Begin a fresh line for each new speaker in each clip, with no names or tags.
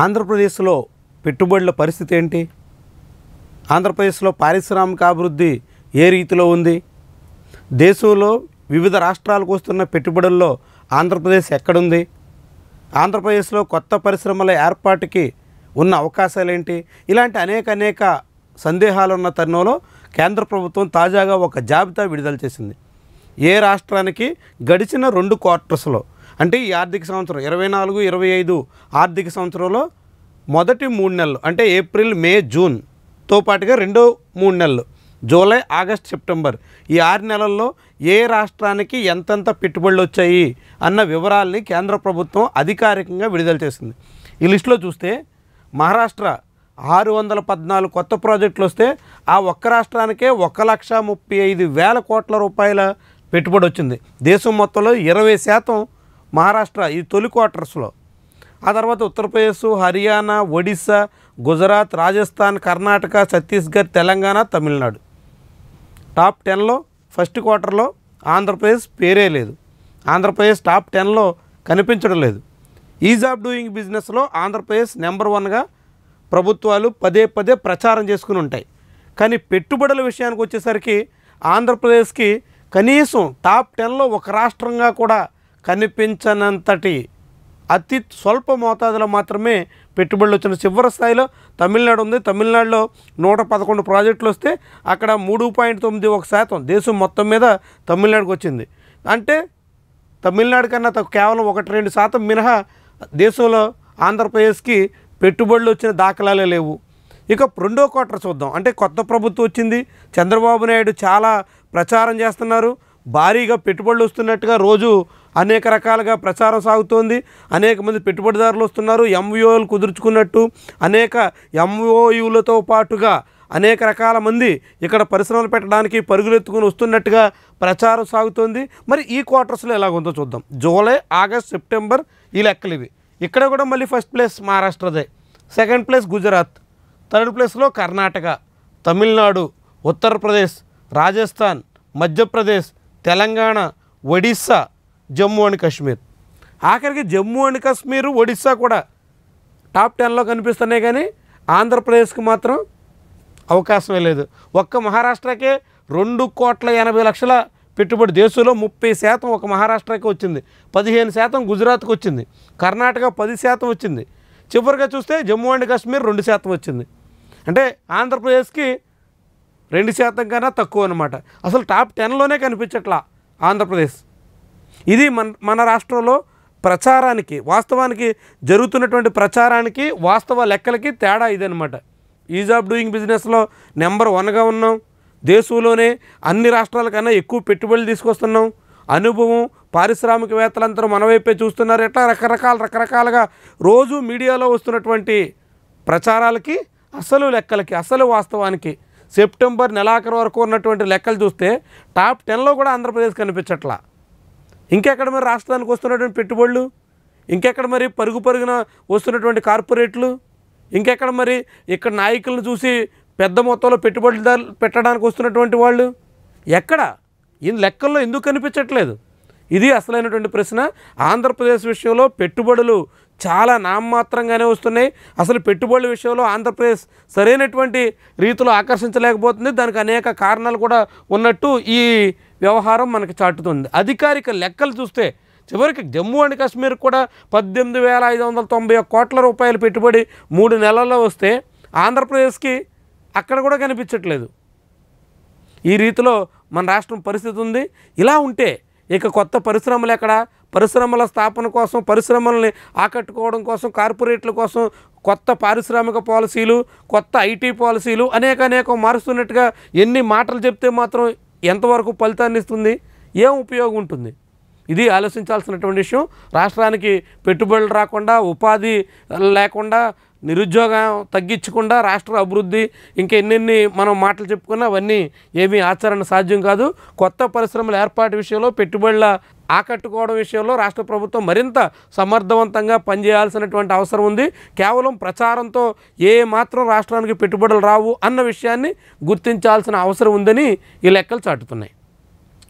ఆంధ్రప్రదేశ్లో పెట్టుబడుల పరిస్థితి ఏంటి ఆంధ్రప్రదేశ్లో పారిశ్రామిక అభివృద్ధి ఏ రీతిలో ఉంది దేశంలో వివిధ రాష్ట్రాలకు వస్తున్న పెట్టుబడుల్లో ఆంధ్రప్రదేశ్ ఎక్కడుంది ఆంధ్రప్రదేశ్లో కొత్త పరిశ్రమల ఏర్పాటుకి ఉన్న అవకాశాలు ఏంటి ఇలాంటి అనేక అనేక సందేహాలు ఉన్న తరుణంలో కేంద్ర ప్రభుత్వం తాజాగా ఒక జాబితా విడుదల చేసింది ఏ రాష్ట్రానికి గడిచిన రెండు క్వార్టర్స్లో అంటే ఈ ఆర్థిక సంవత్సరం ఇరవై నాలుగు ఇరవై ఐదు ఆర్థిక సంవత్సరంలో మొదటి మూడు నెలలు అంటే ఏప్రిల్ మే జూన్తో పాటుగా రెండో మూడు నెలలు జూలై ఆగస్ట్ సెప్టెంబర్ ఈ ఆరు నెలల్లో ఏ రాష్ట్రానికి ఎంతెంత పెట్టుబడులు వచ్చాయి అన్న వివరాల్ని కేంద్ర ప్రభుత్వం అధికారికంగా విడుదల చేసింది ఈ లిస్టులో చూస్తే మహారాష్ట్ర ఆరు వందల పద్నాలుగు కొత్త ప్రాజెక్టులు వస్తే ఆ ఒక్క రాష్ట్రానికే ఒక లక్ష ముప్పై ఐదు వేల కోట్ల రూపాయల పెట్టుబడి వచ్చింది దేశం మొత్తంలో ఇరవై శాతం మహారాష్ట్ర ఈ తొలి క్వార్టర్స్లో ఆ తర్వాత ఉత్తరప్రదేశ్ హర్యానా ఒడిశా గుజరాత్ రాజస్థాన్ కర్ణాటక ఛత్తీస్గఢ్ తెలంగాణ తమిళనాడు టాప్ టెన్లో ఫస్ట్ క్వార్టర్లో ఆంధ్రప్రదేశ్ పేరే లేదు ఆంధ్రప్రదేశ్ టాప్ టెన్లో కనిపించడం లేదు ఈజ్ ఆఫ్ డూయింగ్ బిజినెస్లో ఆంధ్రప్రదేశ్ నెంబర్ వన్గా ప్రభుత్వాలు పదే పదే ప్రచారం చేసుకుని ఉంటాయి కానీ పెట్టుబడుల విషయానికి వచ్చేసరికి ఆంధ్రప్రదేశ్కి కనీసం టాప్ టెన్లో ఒక రాష్ట్రంగా కూడా కనిపించనంతటి అతి స్వల్ప మోతాదులో మాత్రమే పెట్టుబడులు వచ్చిన చివరి స్థాయిలో తమిళనాడు ఉంది తమిళనాడులో నూట పదకొండు ప్రాజెక్టులు వస్తే అక్కడ మూడు పాయింట్ తొమ్మిది ఒక శాతం దేశం మొత్తం మీద తమిళనాడుకు వచ్చింది అంటే తమిళనాడు కన్నా కేవలం ఒకటి రెండు శాతం మినహా దేశంలో ఆంధ్రప్రదేశ్కి పెట్టుబడులు వచ్చిన దాఖలాలే లేవు ఇక రెండో క్వార్టర్ చూద్దాం అంటే కొత్త ప్రభుత్వం వచ్చింది చంద్రబాబు నాయుడు చాలా ప్రచారం చేస్తున్నారు భారీగా పెట్టుబడులు వస్తున్నట్టుగా రోజు అనేక రకాలుగా ప్రచారం సాగుతోంది అనేక మంది పెట్టుబడిదారులు వస్తున్నారు ఎంవీఓలు కుదుర్చుకున్నట్టు అనేక ఎంఓయులతో పాటుగా అనేక రకాల మంది ఇక్కడ పరిశ్రమలు పెట్టడానికి పరుగులెత్తుకుని వస్తున్నట్టుగా ప్రచారం సాగుతోంది మరి ఈ క్వార్టర్స్లో ఎలాగుందో చూద్దాం జూలై ఆగస్ట్ సెప్టెంబర్ ఈ లెక్కలు ఇవి ఇక్కడ కూడా మళ్ళీ first place మహారాష్ట్రదే second place Gujarat third ప్లేస్లో కర్ణాటక తమిళనాడు ఉత్తరప్రదేశ్ రాజస్థాన్ మధ్యప్రదేశ్ తెలంగాణ ఒడిస్సా జమ్మూ అండ్ కాశ్మీర్ ఆఖరికి జమ్మూ అండ్ కాశ్మీర్ ఒడిస్సా కూడా టాప్ టెన్లో కనిపిస్తున్నాయి కానీ ఆంధ్రప్రదేశ్కి మాత్రం అవకాశమే లేదు ఒక్క మహారాష్ట్రకే రెండు కోట్ల ఎనభై లక్షల పెట్టుబడి దేశంలో ముప్పై శాతం ఒక మహారాష్ట్రకి వచ్చింది పదిహేను శాతం గుజరాత్కి వచ్చింది కర్ణాటక పది శాతం వచ్చింది చివరిగా చూస్తే జమ్మూ అండ్ కాశ్మీర్ రెండు శాతం వచ్చింది అంటే ఆంధ్రప్రదేశ్కి రెండు శాతం కన్నా తక్కువ అనమాట అసలు టాప్ టెన్లోనే కనిపించట్లా ఆంధ్రప్రదేశ్ ఇది మన మన రాష్ట్రంలో ప్రచారానికి వాస్తవానికి జరుగుతున్నటువంటి ప్రచారానికి వాస్తవ లెక్కలకి తేడా ఇదనమాట ఈజ్ ఆఫ్ డూయింగ్ బిజినెస్లో నెంబర్ వన్గా ఉన్నాం దేశంలోనే అన్ని రాష్ట్రాల కన్నా ఎక్కువ పెట్టుబడులు తీసుకొస్తున్నాం అనుభవం పారిశ్రామికవేత్తలందరూ మన వైపే చూస్తున్నారు ఎట్లా రకరకాల రకరకాలుగా రోజు మీడియాలో వస్తున్నటువంటి ప్రచారాలకి అసలు లెక్కలకి అసలు వాస్తవానికి సెప్టెంబర్ నెలాఖరు వరకు ఉన్నటువంటి లెక్కలు చూస్తే టాప్ టెన్లో కూడా ఆంధ్రప్రదేశ్ కనిపించట్లా ఇంకెక్కడ మరి రాష్ట్రానికి వస్తున్నటువంటి పెట్టుబడులు ఇంకెక్కడ మరి పరుగు పరుగున వస్తున్నటువంటి కార్పొరేట్లు ఇంకెక్కడ మరి ఇక్కడ నాయకులను చూసి పెద్ద మొత్తంలో పెట్టుబడిదారు పెట్టడానికి వస్తున్నటువంటి వాళ్ళు ఎక్కడ ఈ లెక్కల్లో ఎందుకు కనిపించట్లేదు ఇది అసలైనటువంటి ప్రశ్న ఆంధ్రప్రదేశ్ విషయంలో పెట్టుబడులు చాలా నామమాత్రంగానే వస్తున్నాయి అసలు పెట్టుబడుల విషయంలో ఆంధ్రప్రదేశ్ సరైనటువంటి రీతిలో ఆకర్షించలేకపోతుంది దానికి అనేక కారణాలు కూడా ఉన్నట్టు ఈ వ్యవహారం మనకు చాటుతుంది అధికారిక లెక్కలు చూస్తే చివరికి జమ్మూ అండ్ కాశ్మీర్ కూడా పద్దెనిమిది వేల ఐదు వందల తొంభై కోట్ల రూపాయలు పెట్టుబడి మూడు నెలల్లో వస్తే ఆంధ్రప్రదేశ్కి అక్కడ కూడా కనిపించట్లేదు ఈ రీతిలో మన రాష్ట్రం పరిస్థితి ఉంది ఇలా ఉంటే ఇక కొత్త పరిశ్రమలు ఎక్కడ పరిశ్రమల స్థాపన కోసం పరిశ్రమల్ని ఆకట్టుకోవడం కోసం కార్పొరేట్ల కోసం కొత్త పారిశ్రామిక పాలసీలు కొత్త ఐటీ పాలసీలు అనేక అనేక మారుస్తున్నట్టుగా ఎన్ని మాటలు చెప్తే మాత్రం ఎంతవరకు ఫలితాన్ని ఇస్తుంది ఏం ఉపయోగం ఉంటుంది ఇది ఆలోచించాల్సినటువంటి విషయం రాష్ట్రానికి పెట్టుబడులు రాకుండా ఉపాధి లేకుండా నిరుద్యోగం తగ్గించకుండా రాష్ట్ర అభివృద్ధి ఇంకా ఎన్నెన్ని మనం మాటలు చెప్పుకున్నా అవన్నీ ఏమీ ఆచరణ సాధ్యం కాదు కొత్త పరిశ్రమల ఏర్పాటు విషయంలో పెట్టుబడుల ఆకట్టుకోవడం విషయంలో రాష్ట్ర ప్రభుత్వం మరింత సమర్థవంతంగా పనిచేయాల్సినటువంటి అవసరం ఉంది కేవలం ప్రచారంతో ఏ మాత్రం రాష్ట్రానికి పెట్టుబడులు రావు అన్న విషయాన్ని గుర్తించాల్సిన అవసరం ఉందని ఈ లెక్కలు చాటుతున్నాయి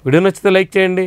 వీడియో నచ్చితే లైక్ చేయండి